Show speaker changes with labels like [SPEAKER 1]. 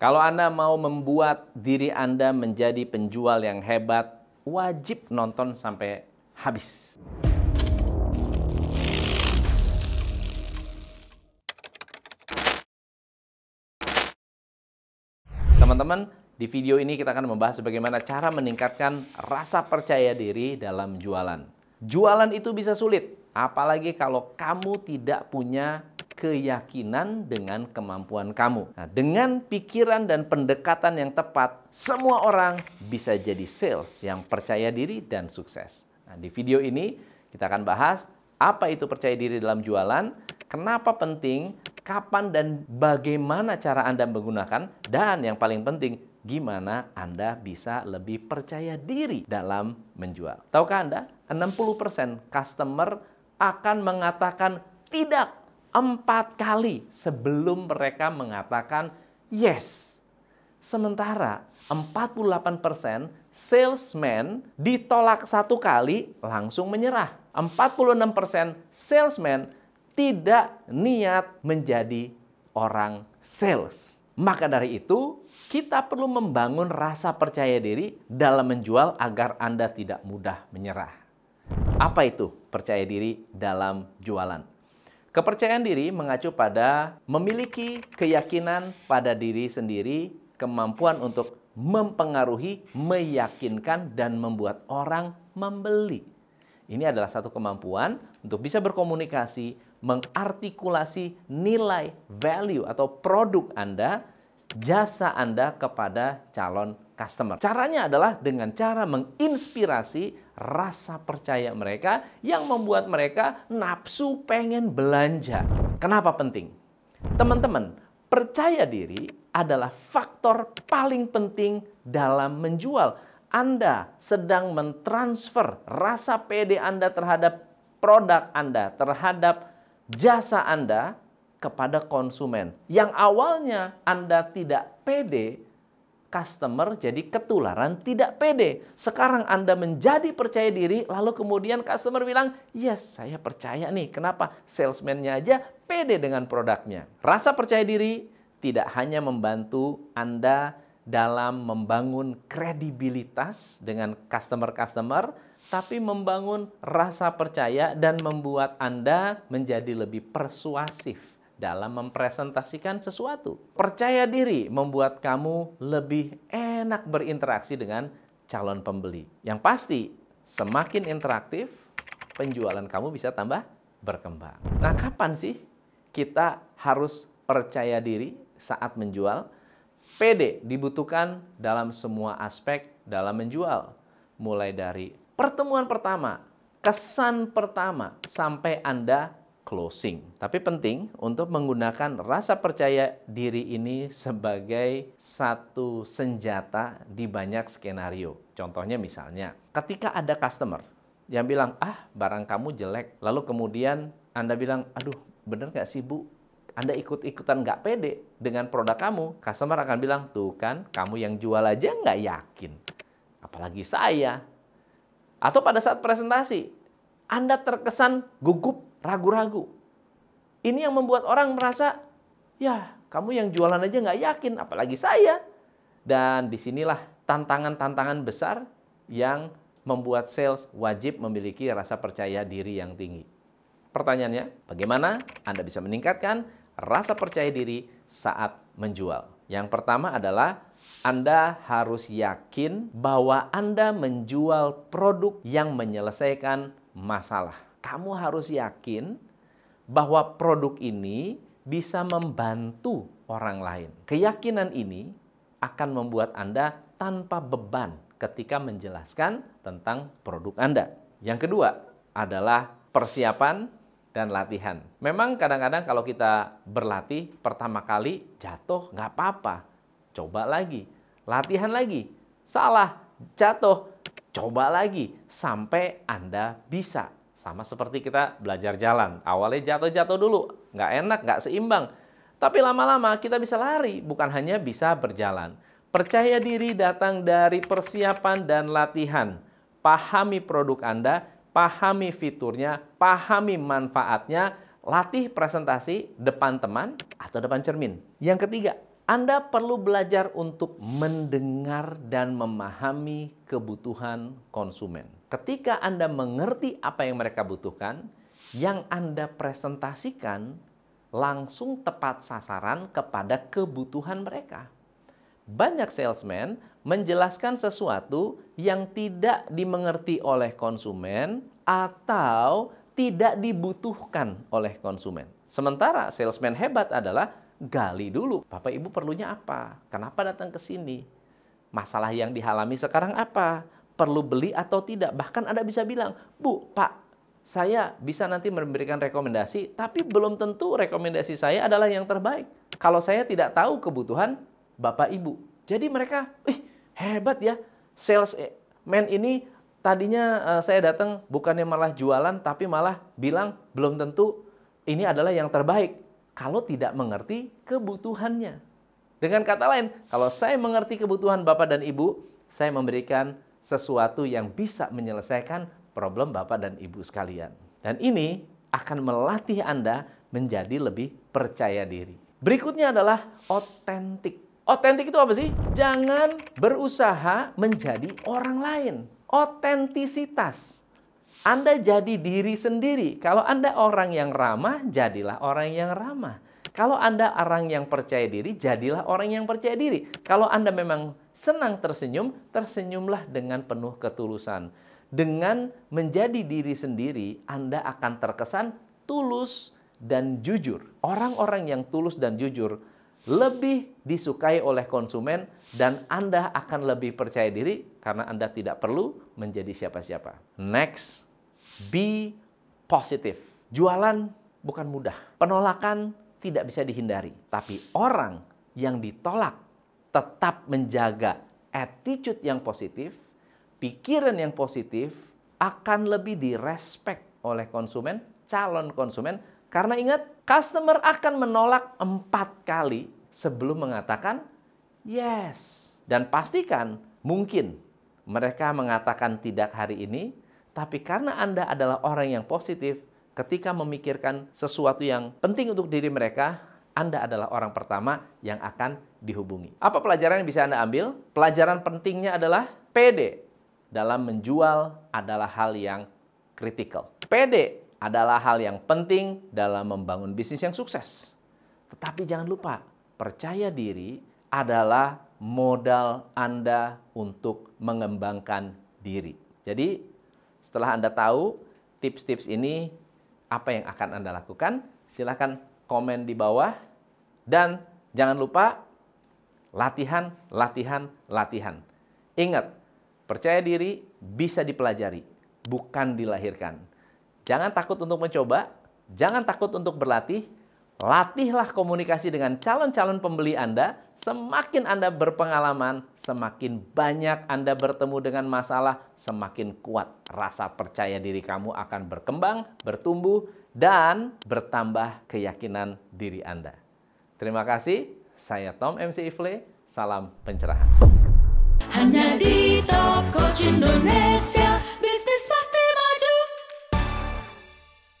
[SPEAKER 1] Kalau Anda mau membuat diri Anda menjadi penjual yang hebat, wajib nonton sampai habis. Teman-teman, di video ini kita akan membahas bagaimana cara meningkatkan rasa percaya diri dalam jualan. Jualan itu bisa sulit, apalagi kalau kamu tidak punya keyakinan dengan kemampuan kamu. Nah, dengan pikiran dan pendekatan yang tepat, semua orang bisa jadi sales yang percaya diri dan sukses. Nah, di video ini kita akan bahas apa itu percaya diri dalam jualan, kenapa penting, kapan dan bagaimana cara Anda menggunakan, dan yang paling penting, gimana Anda bisa lebih percaya diri dalam menjual. Tahukah Anda, 60% customer akan mengatakan tidak empat kali sebelum mereka mengatakan yes. Sementara 48% salesman ditolak satu kali langsung menyerah. 46% salesman tidak niat menjadi orang sales. Maka dari itu, kita perlu membangun rasa percaya diri dalam menjual agar Anda tidak mudah menyerah. Apa itu percaya diri dalam jualan? Kepercayaan diri mengacu pada memiliki keyakinan pada diri sendiri, kemampuan untuk mempengaruhi, meyakinkan, dan membuat orang membeli. Ini adalah satu kemampuan untuk bisa berkomunikasi, mengartikulasi nilai, value, atau produk Anda, jasa Anda kepada calon customer. Caranya adalah dengan cara menginspirasi rasa percaya mereka yang membuat mereka nafsu pengen belanja. Kenapa penting? Teman-teman, percaya diri adalah faktor paling penting dalam menjual. Anda sedang mentransfer rasa pede Anda terhadap produk Anda, terhadap jasa Anda kepada konsumen. Yang awalnya Anda tidak pede customer jadi ketularan tidak pede. Sekarang Anda menjadi percaya diri, lalu kemudian customer bilang, yes saya percaya nih. Kenapa? Salesmannya aja pede dengan produknya. Rasa percaya diri tidak hanya membantu Anda dalam membangun kredibilitas dengan customer-customer, tapi membangun rasa percaya dan membuat Anda menjadi lebih persuasif dalam mempresentasikan sesuatu. Percaya diri membuat kamu lebih enak berinteraksi dengan calon pembeli. Yang pasti, semakin interaktif, penjualan kamu bisa tambah berkembang. Nah, kapan sih kita harus percaya diri saat menjual? PD dibutuhkan dalam semua aspek dalam menjual. Mulai dari pertemuan pertama, kesan pertama, sampai Anda closing. Tapi penting untuk menggunakan rasa percaya diri ini sebagai satu senjata di banyak skenario. Contohnya misalnya, ketika ada customer yang bilang, ah barang kamu jelek. Lalu kemudian Anda bilang, aduh bener gak sih bu? Anda ikut-ikutan nggak pede dengan produk kamu, customer akan bilang, tuh kan kamu yang jual aja nggak yakin. Apalagi saya. Atau pada saat presentasi, Anda terkesan gugup ragu-ragu. Ini yang membuat orang merasa, ya kamu yang jualan aja nggak yakin, apalagi saya. Dan disinilah tantangan-tantangan besar yang membuat sales wajib memiliki rasa percaya diri yang tinggi. Pertanyaannya, bagaimana Anda bisa meningkatkan rasa percaya diri saat menjual? Yang pertama adalah Anda harus yakin bahwa Anda menjual produk yang menyelesaikan masalah kamu harus yakin bahwa produk ini bisa membantu orang lain. Keyakinan ini akan membuat Anda tanpa beban ketika menjelaskan tentang produk Anda. Yang kedua adalah persiapan dan latihan. Memang kadang-kadang kalau kita berlatih pertama kali jatuh nggak apa-apa. Coba lagi, latihan lagi, salah, jatuh, coba lagi sampai Anda bisa. Sama seperti kita belajar jalan. Awalnya jatuh-jatuh dulu, nggak enak, nggak seimbang. Tapi lama-lama kita bisa lari, bukan hanya bisa berjalan. Percaya diri datang dari persiapan dan latihan. Pahami produk Anda, pahami fiturnya, pahami manfaatnya, latih presentasi depan teman atau depan cermin. Yang ketiga, anda perlu belajar untuk mendengar dan memahami kebutuhan konsumen. Ketika Anda mengerti apa yang mereka butuhkan, yang Anda presentasikan langsung tepat sasaran kepada kebutuhan mereka. Banyak salesman menjelaskan sesuatu yang tidak dimengerti oleh konsumen atau tidak dibutuhkan oleh konsumen. Sementara salesman hebat adalah gali dulu. Bapak Ibu perlunya apa? Kenapa datang ke sini? Masalah yang dialami sekarang apa? Perlu beli atau tidak? Bahkan Anda bisa bilang, Bu, Pak, saya bisa nanti memberikan rekomendasi, tapi belum tentu rekomendasi saya adalah yang terbaik. Kalau saya tidak tahu kebutuhan Bapak Ibu. Jadi mereka, ih hebat ya, sales eh, man ini tadinya eh, saya datang bukannya malah jualan, tapi malah bilang belum tentu ini adalah yang terbaik kalau tidak mengerti kebutuhannya. Dengan kata lain, kalau saya mengerti kebutuhan Bapak dan Ibu, saya memberikan sesuatu yang bisa menyelesaikan problem Bapak dan Ibu sekalian. Dan ini akan melatih Anda menjadi lebih percaya diri. Berikutnya adalah otentik. Otentik itu apa sih? Jangan berusaha menjadi orang lain. Otentisitas. Anda jadi diri sendiri. Kalau Anda orang yang ramah, jadilah orang yang ramah. Kalau Anda orang yang percaya diri, jadilah orang yang percaya diri. Kalau Anda memang senang tersenyum, tersenyumlah dengan penuh ketulusan. Dengan menjadi diri sendiri, Anda akan terkesan tulus dan jujur. Orang-orang yang tulus dan jujur lebih disukai oleh konsumen dan Anda akan lebih percaya diri karena Anda tidak perlu menjadi siapa-siapa. Next, be positive. Jualan bukan mudah. Penolakan tidak bisa dihindari, tapi orang yang ditolak tetap menjaga attitude yang positif, pikiran yang positif akan lebih direspek oleh konsumen, calon konsumen karena ingat Customer akan menolak empat kali sebelum mengatakan yes. Dan pastikan mungkin mereka mengatakan tidak hari ini, tapi karena Anda adalah orang yang positif, ketika memikirkan sesuatu yang penting untuk diri mereka, Anda adalah orang pertama yang akan dihubungi. Apa pelajaran yang bisa Anda ambil? Pelajaran pentingnya adalah PD dalam menjual adalah hal yang kritikal. PD adalah hal yang penting dalam membangun bisnis yang sukses. Tetapi jangan lupa, percaya diri adalah modal Anda untuk mengembangkan diri. Jadi, setelah Anda tahu tips-tips ini, apa yang akan Anda lakukan? Silahkan komen di bawah. Dan jangan lupa, latihan, latihan, latihan. Ingat, percaya diri bisa dipelajari, bukan dilahirkan. Jangan takut untuk mencoba, jangan takut untuk berlatih, latihlah komunikasi dengan calon-calon pembeli Anda. Semakin Anda berpengalaman, semakin banyak Anda bertemu dengan masalah, semakin kuat rasa percaya diri kamu akan berkembang, bertumbuh, dan bertambah keyakinan diri Anda. Terima kasih, saya Tom MC Ifle, salam pencerahan. Hanya di Top Coach Indonesia.